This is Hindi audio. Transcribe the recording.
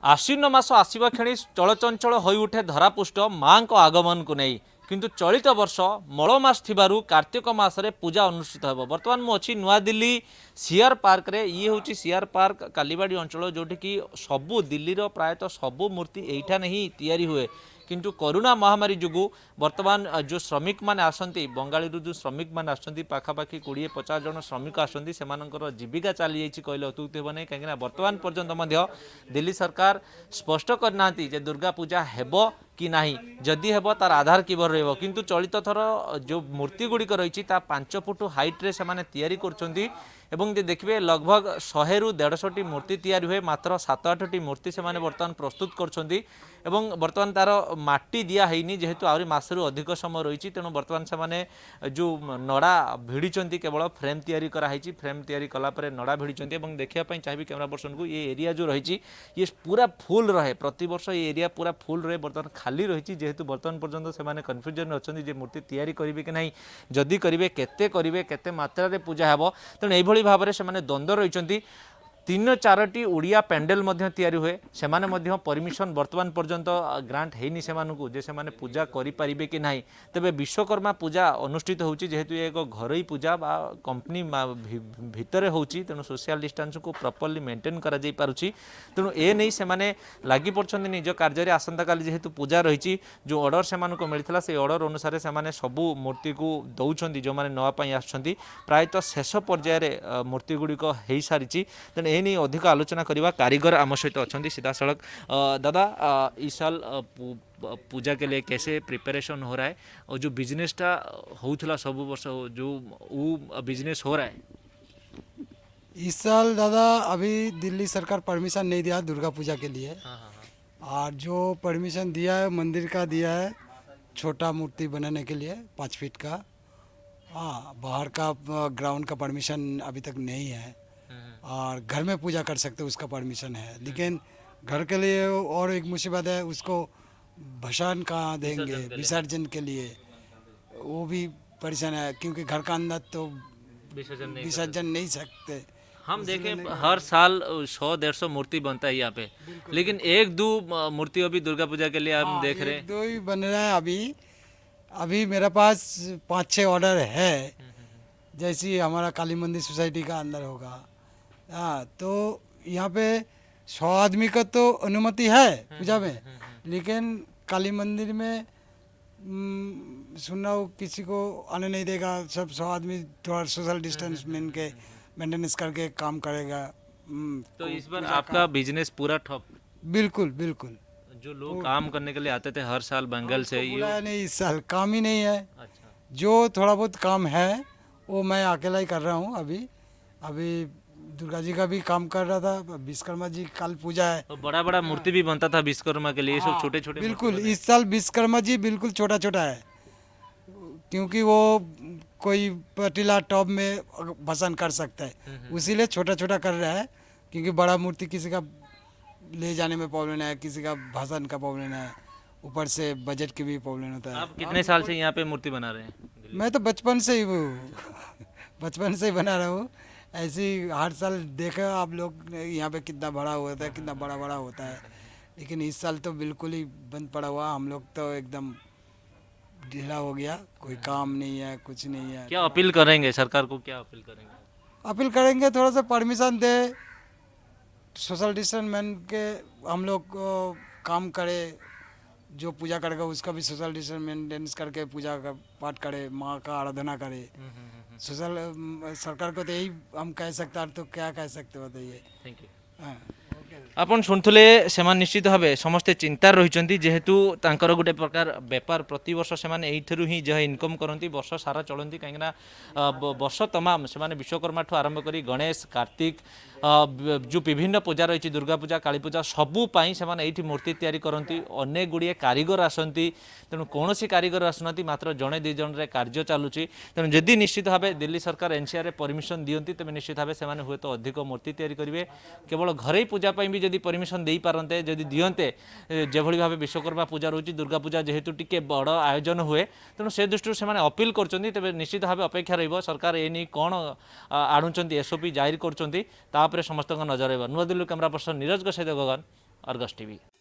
ଆଶ୍ୱିନ ମାସ ଆସିବା କ୍ଷଣି ଚଳଚଞ୍ଚଳ ହୋଇଉଠେ ଧରାପୃଷ୍ଠ ମାଙ୍କ ଆଗମନକୁ ନେଇ କିନ୍ତୁ ଚଳିତ ବର୍ଷ ମଳମାସ ଥିବାରୁ କାର୍ତ୍ତିକ ମାସରେ ପୂଜା ଅନୁଷ୍ଠିତ ହେବ ବର୍ତ୍ତମାନ ମୁଁ ଅଛି ନୂଆଦିଲ୍ଲୀ ସିଆର୍ ପାର୍କରେ ଇଏ ହେଉଛି ସିଆର୍ ପାର୍କ କାଲିବାଡ଼ି ଅଞ୍ଚଳ ଯେଉଁଠିକି ସବୁ ଦିଲ୍ଲୀର ପ୍ରାୟତଃ ସବୁ ମୂର୍ତ୍ତି ଏଇଠାରେ ହିଁ ତିଆରି ହୁଏ किंतु कोरोना महामारी जो बर्तमान जो श्रमिक मैंने आसती बंगाली जो श्रमिक मैंने आसती कोड़े पचास जन श्रमिक आसती जीविका चली जा कहले अत्युक्त हो ना कहीं बर्तमान पर्यटन दिल्ली सरकार स्पष्ट करना दुर्गा पूजा होब କି ନାହିଁ ଯଦି ହେବ ତାର ଆଧାର କିଭଳି ରହିବ କିନ୍ତୁ ଚଳିତ ଥର ଯେଉଁ ମୂର୍ତ୍ତିଗୁଡ଼ିକ ରହିଛି ତା ପାଞ୍ଚ ଫୁଟ ହାଇଟ୍ରେ ସେମାନେ ତିଆରି କରୁଛନ୍ତି ଏବଂ ଯଦି ଦେଖିବେ ଲଗଭଗ ଶହେରୁ ଦେଢ଼ଶହଟି ମୂର୍ତ୍ତି ତିଆରି ହୁଏ ମାତ୍ର ସାତ ଆଠଟି ମୂର୍ତ୍ତି ସେମାନେ ବର୍ତ୍ତମାନ ପ୍ରସ୍ତୁତ କରୁଛନ୍ତି ଏବଂ ବର୍ତ୍ତମାନ ତାର ମାଟି ଦିଆ ହେଇନି ଯେହେତୁ ଆହୁରି ମାସରୁ ଅଧିକ ସମୟ ରହିଛି ତେଣୁ ବର୍ତ୍ତମାନ ସେମାନେ ଯେଉଁ ନଡ଼ା ଭିଡ଼ିଛନ୍ତି କେବଳ ଫ୍ରେମ୍ ତିଆରି କରାହେଇଛି ଫ୍ରେମ୍ ତିଆରି କଲା ପରେ ନଡ଼ା ଭିଡ଼ିଛନ୍ତି ଏବଂ ଦେଖିବା ପାଇଁ ଚାହିଁବି କ୍ୟାମେରା ପର୍ସନକୁ ଏ ଏରିଆ ଯେଉଁ ରହିଛି ଇଏ ପୁରା ଫୁଲ୍ ରହେ ପ୍ରତିବର୍ଷ ଏ ଏରିଆ ପୁରା ଫୁଲ୍ ରହେ ବର୍ତ୍ତମାନ খালি রয়েছে যেহেতু বর্তমান পর্যন্ত সে কনফ্যুজন অনেক যে মূর্তি তৈরি করবে কি না যদি করবে কেতে করবে কেতে মাত্রার পূজা হব তেমন এইভাবে ভাবে সে দ্বন্দ্ব রয়েছেন तीन चारोटी ओडिया पैंडेल हुए परमिशन बर्तमान पर्यटन ग्रांट है पूजा करेंगे कि ना तेज विश्वकर्मा पूजा अनुष्ठित होेतु एक घर पूजा बा कंपनी भितर हो तेणु सोशियाल डिस्टास को प्रपर्ली मेन्टेन करेणु एने से लग पड़ते निज कार्य आसंता का जेहेतु पूजा रही जो अर्डर से मिलता से अर्डर अनुसार से सबू मूर्ति को दौरान जो मैंने नापी आसत शेष पर्यायर मूर्ति गुड़िक सारी तेणु ए ଏନେଇ ଅଧିକ ଆଲୋଚନା କରିବା କାରିଗର ଆମ ସହିତ ଅଛନ୍ତି ସିଧାସଳଖ ଦାଦା ଇସାଲ पूजा के लिए कैसे प्रिपरेशन हो रहा है और जो बिजनेस टा सब वर्ष हो, जो वो बिजनेस हो रहा है इस साल दादा अभी दिल्ली सरकार परमिशन नहीं दिया दुर्गा पूजा के लिए और जो परमिशन दिया है मंदिर का दिया है छोटा मूर्ति बनाने के लिए पाँच फीट का हाँ बाहर का ग्राउंड का परमिशन अभी तक नहीं है और घर में पूजा कर सकते उसका परमिशन है लेकिन घर के लिए और एक मुसीबत है उसको भसान कहाँ देंगे विसर्जन के लिए वो भी परेशान है क्योंकि घर का अंदर तो विसर्जन नहीं विसर्जन नहीं सकते हम देखें हर साल सौ डेढ़ सौ मूर्ति बनता है यहाँ पे लेकिन एक दो मूर्ति अभी दुर्गा पूजा के लिए हम हाँ, देख रहे हैं दो ही बन रहा है अभी अभी मेरे पास पाँच छः ऑर्डर है हम्म, हम्म, हम्म। जैसी हमारा काली मंदिर सोसाइटी का अंदर होगा हाँ तो यहाँ पे सौ आदमी का तो अनुमति है हम्म, पूजा में हम्म, हम्म, लेकिन काली मंदिर में सुनना हो किसी को आने नहीं देगा सब सौ आदमी थोड़ा सोशल डिस्टेंस मेन के मेंटेनेंस करके काम करेगा तो, तो इस बार आपका बिजनेस पूरा ठप बिल्कुल बिल्कुल जो लोग तो- काम करने के लिए आते थे हर साल बंगाल से तो ये नहीं इस साल काम ही नहीं है अच्छा। जो थोड़ा बहुत काम है वो मैं अकेला ही कर रहा हूँ अभी अभी दुर्गा जी का भी काम कर रहा था विश्वकर्मा जी काल पूजा है तो बड़ा बड़ा मूर्ति भी बनता था विश्वकर्मा के लिए सब हाँ, छोटे छोटे बिल्कुल इस साल विश्वकर्मा जी बिल्कुल छोटा छोटा है क्योंकि वो कोई पटीला टॉप में भसन कर सकता है हम्म, हम्म। उसीलिए छोटा छोटा कर रहा है क्योंकि बड़ा मूर्ति किसी का ले जाने में प्रॉब्लम है किसी का भाषण का प्रॉब्लम है ऊपर से बजट की भी प्रॉब्लम होता है आप कितने साल से यहाँ पे मूर्ति बना रहे हैं मैं तो बचपन से ही हूँ बचपन से ही बना रहा हूँ ऐसे ही हर साल देखे आप लोग यहाँ पे कितना बड़ा होता है कितना बड़ा बड़ा होता है लेकिन इस साल तो बिल्कुल ही बंद पड़ा हुआ हम लोग तो एकदम ढीला हो गया कोई काम नहीं है कुछ नहीं है क्या अपील करेंगे सरकार को क्या अपील करेंगे अपील करेंगे थोड़ा सा परमिशन दे सोशल मैन के हम लोग काम करे जो पूजा करेगा उसका भी सोशल डिस्टेंस मेंटेनेंस करके पूजा का पाठ करे माँ का आराधना करे हम्म, हम्म, हम्म। सोशल सरकार को तो यही हम कह सकते हैं तो क्या कह सकते बताइए थैंक यू हाँ ଆପଣ ଶୁଣୁଥିଲେ ସେମାନେ ନିଶ୍ଚିତ ଭାବେ ସମସ୍ତେ ଚିନ୍ତାରେ ରହିଛନ୍ତି ଯେହେତୁ ତାଙ୍କର ଗୋଟେ ପ୍ରକାର ବେପାର ପ୍ରତିବର୍ଷ ସେମାନେ ଏଇଥିରୁ ହିଁ ଯାହା ଇନକମ୍ କରନ୍ତି ବର୍ଷ ସାରା ଚଳନ୍ତି କାହିଁକିନା ବର୍ଷ ତମାମ ସେମାନେ ବିଶ୍ୱକର୍ମାଠୁ ଆରମ୍ଭ କରି ଗଣେଶ କାର୍ତ୍ତିକ ଯେଉଁ ବିଭିନ୍ନ ପୂଜା ରହିଛି ଦୁର୍ଗାପୂଜା କାଳୀପୂଜା ସବୁ ପାଇଁ ସେମାନେ ଏଇଠି ମୂର୍ତ୍ତି ତିଆରି କରନ୍ତି ଅନେକ ଗୁଡ଼ିଏ କାରିଗର ଆସନ୍ତି ତେଣୁ କୌଣସି କାରିଗର ଆସୁନାହାନ୍ତି ମାତ୍ର ଜଣେ ଦୁଇ ଜଣରେ କାର୍ଯ୍ୟ ଚାଲୁଛି ତେଣୁ ଯଦି ନିଶ୍ଚିତ ଭାବେ ଦିଲ୍ଲୀ ସରକାର ଏନ୍ସିଆର୍ରେ ପରମିସନ୍ ଦିଅନ୍ତି ତେବେ ନିଶ୍ଚିତ ଭାବେ ସେମାନେ ହୁଏତ ଅଧିକ ମୂର୍ତ୍ତି ତିଆରି କରିବେ କେବଳ ଘରୋଇ ପୂଜା ପାଇଁ भी जदि परमिशन दे पारते जदि दिंते যেভাবে ভাবে বিশ্বকর্মা পূজা রয়েছে দুর্গা পূজা যেহেতু টিকে বড় আয়োজন হুয়ে তেমন সে দৃষ্টি সে অপিল করছেন তবে নিশ্চিত ভাবে অপেক্ষা রইব সরকার এ নিয়ে কণ আনুচার এসওপি জারি করছেন তাপরে সমস্ত নজর রহব নূদিল্লু ক্যামেরা পর্সন নীরজ সহ গগন অর্গস টিভি